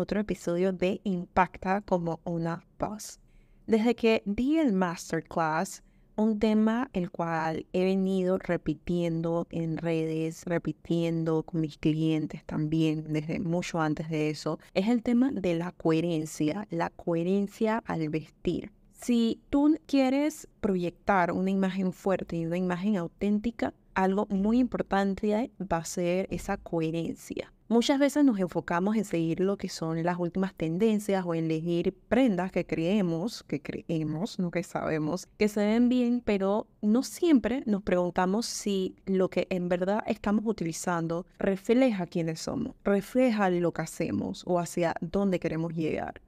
otro episodio de Impacta como una voz. Desde que di el masterclass, un tema el cual he venido repitiendo en redes, repitiendo con mis clientes también desde mucho antes de eso, es el tema de la coherencia, la coherencia al vestir. Si tú quieres proyectar una imagen fuerte y una imagen auténtica, algo muy importante va a ser esa coherencia. Muchas veces nos enfocamos en seguir lo que son las últimas tendencias o en elegir prendas que creemos, que creemos, no que sabemos, que se ven bien, pero no siempre nos preguntamos si lo que en verdad estamos utilizando refleja quiénes somos, refleja lo que hacemos o hacia dónde queremos llegar.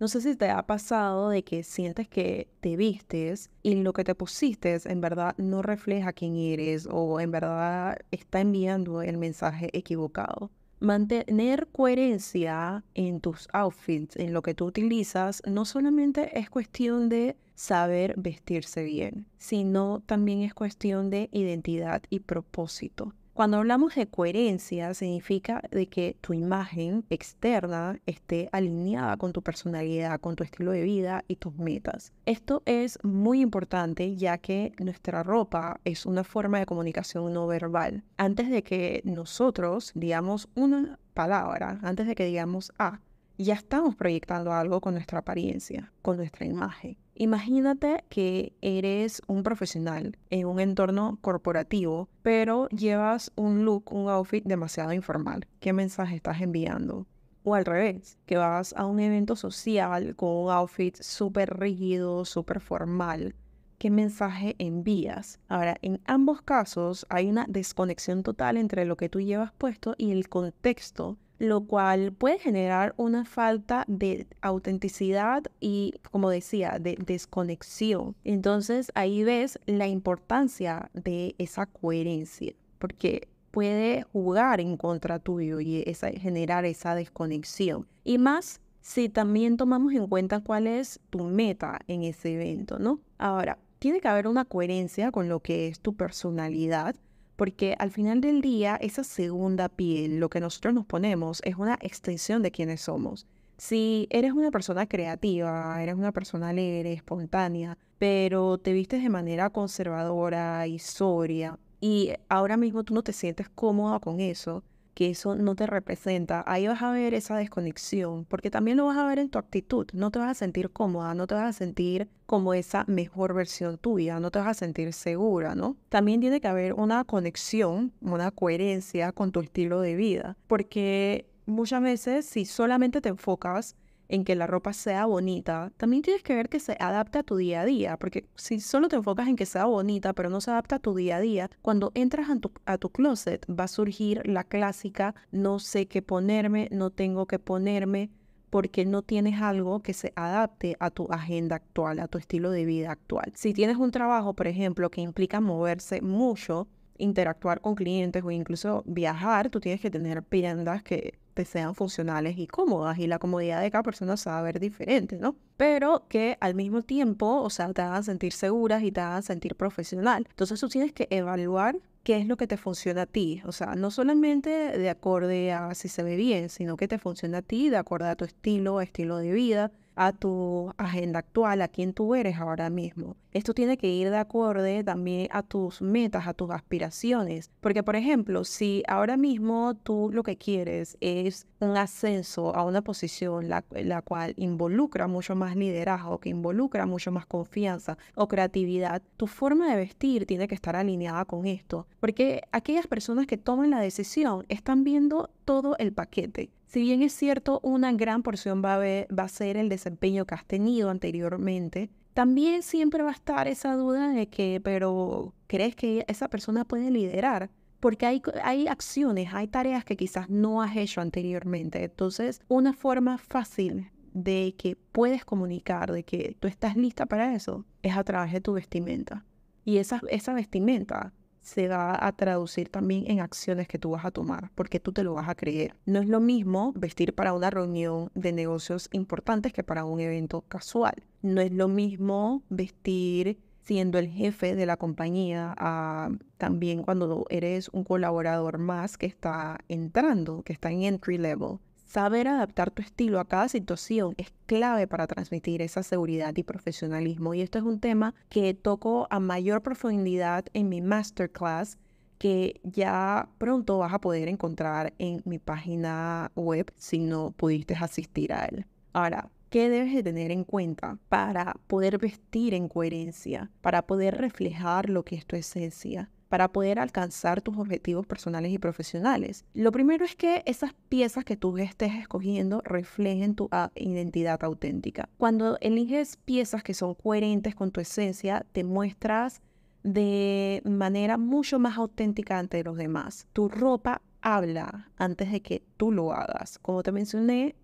No sé si te ha pasado de que sientes que te vistes y lo que te pusiste en verdad no refleja quién eres o en verdad está enviando el mensaje equivocado. Mantener coherencia en tus outfits, en lo que tú utilizas, no solamente es cuestión de saber vestirse bien, sino también es cuestión de identidad y propósito. Cuando hablamos de coherencia, significa de que tu imagen externa esté alineada con tu personalidad, con tu estilo de vida y tus metas. Esto es muy importante ya que nuestra ropa es una forma de comunicación no verbal. Antes de que nosotros digamos una palabra, antes de que digamos A, ya estamos proyectando algo con nuestra apariencia, con nuestra imagen. Imagínate que eres un profesional en un entorno corporativo, pero llevas un look, un outfit demasiado informal. ¿Qué mensaje estás enviando? O al revés, que vas a un evento social con un outfit súper rígido, súper formal. ¿Qué mensaje envías? Ahora, en ambos casos hay una desconexión total entre lo que tú llevas puesto y el contexto lo cual puede generar una falta de autenticidad y, como decía, de desconexión. Entonces ahí ves la importancia de esa coherencia, porque puede jugar en contra tuyo y generar esa desconexión. Y más si también tomamos en cuenta cuál es tu meta en ese evento, ¿no? Ahora, tiene que haber una coherencia con lo que es tu personalidad porque al final del día esa segunda piel, lo que nosotros nos ponemos, es una extensión de quienes somos. Si eres una persona creativa, eres una persona alegre, espontánea, pero te vistes de manera conservadora y sobria, y ahora mismo tú no te sientes cómoda con eso, que eso no te representa, ahí vas a ver esa desconexión, porque también lo vas a ver en tu actitud, no te vas a sentir cómoda, no te vas a sentir como esa mejor versión tuya, no te vas a sentir segura, ¿no? También tiene que haber una conexión, una coherencia con tu estilo de vida, porque muchas veces si solamente te enfocas en que la ropa sea bonita, también tienes que ver que se adapte a tu día a día, porque si solo te enfocas en que sea bonita, pero no se adapta a tu día a día, cuando entras a tu, a tu closet va a surgir la clásica, no sé qué ponerme, no tengo que ponerme, porque no tienes algo que se adapte a tu agenda actual, a tu estilo de vida actual. Si tienes un trabajo, por ejemplo, que implica moverse mucho, interactuar con clientes o incluso viajar, tú tienes que tener prendas que te sean funcionales y cómodas y la comodidad de cada persona se va a ver diferente, ¿no? Pero que al mismo tiempo, o sea, te hagan sentir seguras y te hagan sentir profesional. Entonces tú tienes que evaluar qué es lo que te funciona a ti. O sea, no solamente de acorde a si se ve bien, sino que te funciona a ti, de acuerdo a tu estilo, estilo de vida, a tu agenda actual, a quién tú eres ahora mismo. Esto tiene que ir de acuerdo también a tus metas, a tus aspiraciones. Porque, por ejemplo, si ahora mismo tú lo que quieres es un ascenso a una posición la, la cual involucra mucho más liderazgo, que involucra mucho más confianza o creatividad, tu forma de vestir tiene que estar alineada con esto. Porque aquellas personas que toman la decisión están viendo todo el paquete. Si bien es cierto, una gran porción va a, ser el desempeño que has tenido anteriormente, también siempre va a estar esa duda de que, pero ¿crees que esa persona puede liderar? Porque hay, acciones, hay tareas que quizás no has hecho anteriormente. Entonces, una forma fácil de que puedes comunicar, de que tú estás lista para eso, es a través de tu vestimenta. Y esa, esa vestimenta se va a traducir también en acciones que tú vas a tomar, porque tú te lo vas a creer. No es lo mismo vestir para una reunión de negocios importantes que para un evento casual. No es lo mismo vestir siendo el jefe de la compañía, a, ah, también cuando eres un colaborador más que está entrando, que está en entry level, Saber adaptar tu estilo a cada situación es clave para transmitir esa seguridad y profesionalismo. Y esto es un tema que toco a mayor profundidad en mi masterclass que ya pronto vas a poder encontrar en mi página web si no pudiste asistir a él. Ahora, ¿qué debes de tener en cuenta para poder vestir en coherencia, para poder reflejar lo que es tu esencia? para poder alcanzar tus objetivos personales y profesionales. Lo primero es que esas piezas que tú estés escogiendo reflejen tu ah, identidad auténtica. Cuando eliges piezas que son coherentes con tu esencia, te muestras de manera mucho más auténtica ante los demás. Tu ropa habla antes de que tú lo hagas. Como te mencioné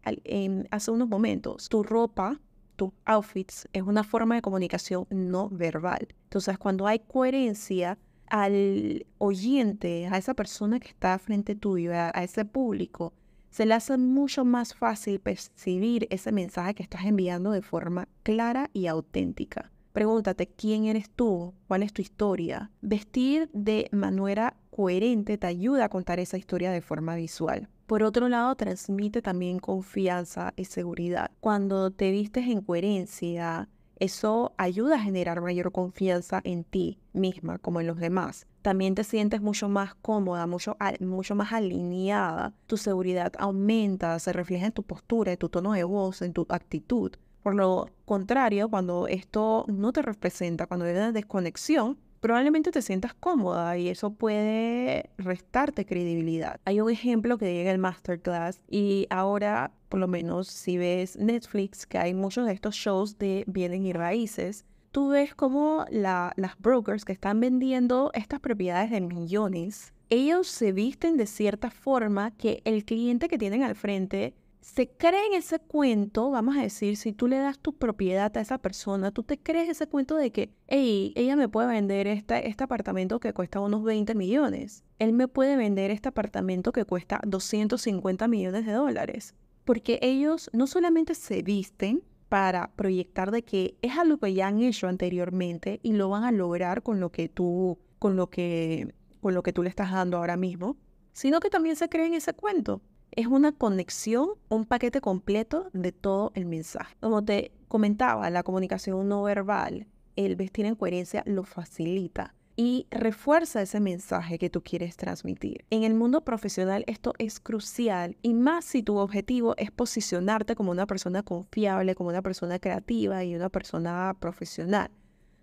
hace unos momentos, tu ropa, tus outfits, es una forma de comunicación no verbal. Entonces, cuando hay coherencia, al oyente, a esa persona que está frente tuyo, a, ese público, se le hace mucho más fácil percibir ese mensaje que estás enviando de forma clara y auténtica. Pregúntate quién eres tú, cuál es tu historia. Vestir de manera coherente te ayuda a contar esa historia de forma visual. Por otro lado, transmite también confianza y seguridad. Cuando te vistes en coherencia, eso ayuda a generar mayor confianza en ti misma como en los demás. También te sientes mucho más cómoda, mucho, mucho más alineada. Tu seguridad aumenta, se refleja en tu postura, en tu tono de voz, en tu actitud. Por lo contrario, cuando esto no te representa, cuando hay una desconexión, probablemente te sientas cómoda y eso puede restarte credibilidad. Hay un ejemplo que llega el masterclass y ahora, por lo menos si ves Netflix, que hay muchos de estos shows de bienes y raíces, tú ves como las brokers que están vendiendo estas propiedades de millones, ellos se visten de cierta forma que el cliente que tienen al frente se cree en ese cuento, vamos a decir, si tú le das tu propiedad a esa persona, tú te crees ese cuento de que, hey, ella me puede vender este apartamento que cuesta unos 20 millones, él me puede vender este apartamento que cuesta 250 millones de dólares, porque ellos no solamente se visten para proyectar de que es algo que ya han hecho anteriormente y lo van a lograr con lo que tú, con lo que, con lo que tú le estás dando ahora mismo, sino que también se cree en ese cuento es una conexión, un paquete completo de todo el mensaje. Como te comentaba, la comunicación no verbal, el vestir en coherencia lo facilita y refuerza ese mensaje que tú quieres transmitir. En el mundo profesional esto es crucial y más si tu objetivo es posicionarte como una persona confiable, como una persona creativa y una persona profesional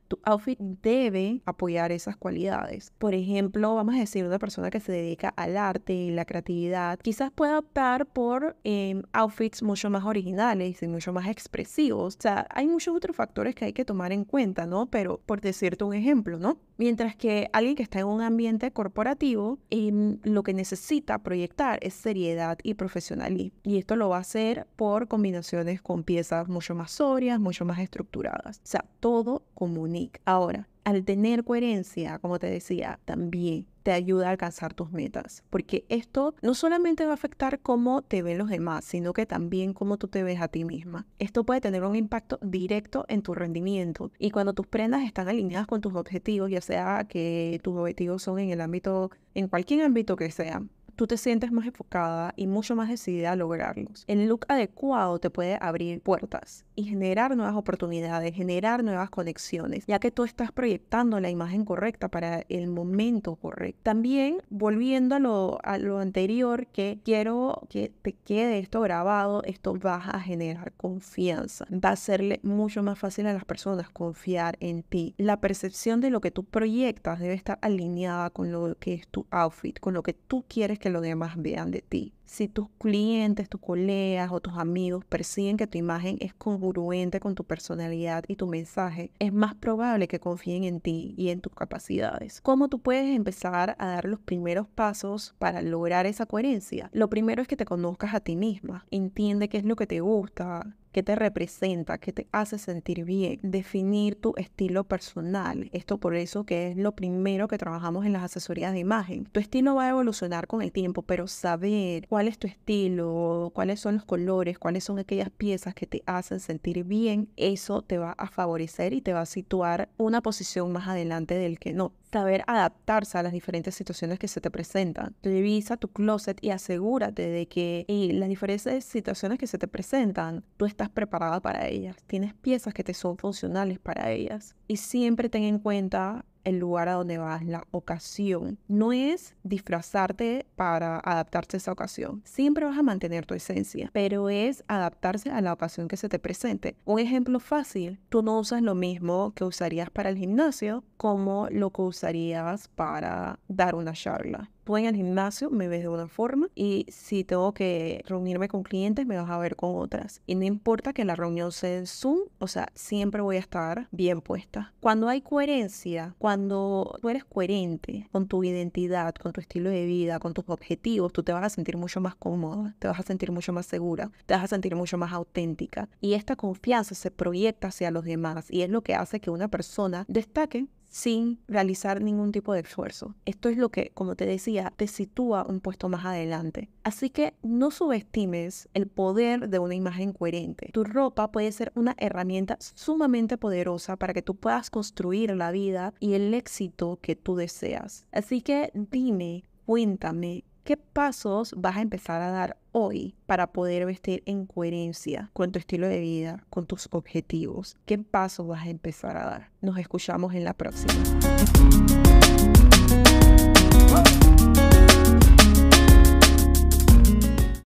tu outfit debe apoyar esas cualidades. Por ejemplo, vamos a decir una persona que se dedica al arte y la creatividad, quizás pueda optar por em, outfits mucho más originales y mucho más expresivos. O sea, hay muchos otros factores que hay que tomar en cuenta, ¿no? Pero por decirte un ejemplo, ¿no? Mientras que alguien que está en un ambiente corporativo, em, lo que necesita proyectar es seriedad y profesionalidad. Y esto lo va a hacer por combinaciones con piezas mucho más sobrias, mucho más estructuradas. O sea, todo comunique. Ahora, al tener coherencia, como te decía, también te ayuda a alcanzar tus metas, porque esto no solamente va a afectar cómo te ven los demás, sino que también cómo tú te ves a ti misma. Esto puede tener un impacto directo en tu rendimiento y cuando tus prendas están alineadas con tus objetivos, ya sea que tus objetivos son en el ámbito, en cualquier ámbito que sea, tú te sientes más enfocada y mucho más decidida a lograrlos. El look adecuado te puede abrir puertas y generar nuevas oportunidades, generar nuevas conexiones, ya que tú estás proyectando la imagen correcta para el momento correcto. También, volviendo a lo, a lo anterior, que quiero que te quede esto grabado, esto vas a generar confianza. Va a hacerle mucho más fácil a las personas confiar en ti. La percepción de lo que tú proyectas debe estar alineada con lo que es tu outfit, con lo que tú quieres que que los demás vean de ti si tus clientes, tus colegas o tus amigos perciben que tu imagen es congruente con tu personalidad y tu mensaje, es más probable que confíen en ti y en tus capacidades. ¿Cómo tú puedes empezar a dar los primeros pasos para lograr esa coherencia? Lo primero es que te conozcas a ti misma, entiende qué es lo que te gusta, qué te representa, qué te hace sentir bien, definir tu estilo personal. Esto por eso que es lo primero que trabajamos en las asesorías de imagen. Tu estilo va a evolucionar con el tiempo, pero saber cuál es tu estilo, cuáles son los colores, cuáles son aquellas piezas que te hacen sentir bien, eso te va a favorecer y te va a situar una posición más adelante del que no. Saber adaptarse a las diferentes situaciones que se te presentan. Revisa tu closet y asegúrate de que eh, las diferentes situaciones que se te presentan, tú estás preparada para ellas. Tienes piezas que te son funcionales para ellas. Y siempre ten en cuenta el lugar a donde vas, la ocasión. No es disfrazarte para adaptarte a esa ocasión. Siempre vas a mantener tu esencia, pero es adaptarse a la ocasión que se te presente. Un ejemplo fácil, tú no usas lo mismo que usarías para el gimnasio como lo que usarías para dar una charla voy al gimnasio, me ves de una forma y si tengo que reunirme con clientes, me vas a ver con otras. Y no importa que la reunión sea en Zoom, o sea, siempre voy a estar bien puesta. Cuando hay coherencia, cuando tú eres coherente con tu identidad, con tu estilo de vida, con tus objetivos, tú te vas a sentir mucho más cómoda, te vas a sentir mucho más segura, te vas a sentir mucho más auténtica. Y esta confianza se proyecta hacia los demás y es lo que hace que una persona destaque sin realizar ningún tipo de esfuerzo. Esto es lo que, como te decía, te sitúa un puesto más adelante. Así que no subestimes el poder de una imagen coherente. Tu ropa puede ser una herramienta sumamente poderosa para que tú puedas construir la vida y el éxito que tú deseas. Así que dime, cuéntame, ¿Qué pasos vas a empezar a dar hoy para poder vestir en coherencia con tu estilo de vida, con tus objetivos? ¿Qué pasos vas a empezar a dar? Nos escuchamos en la próxima.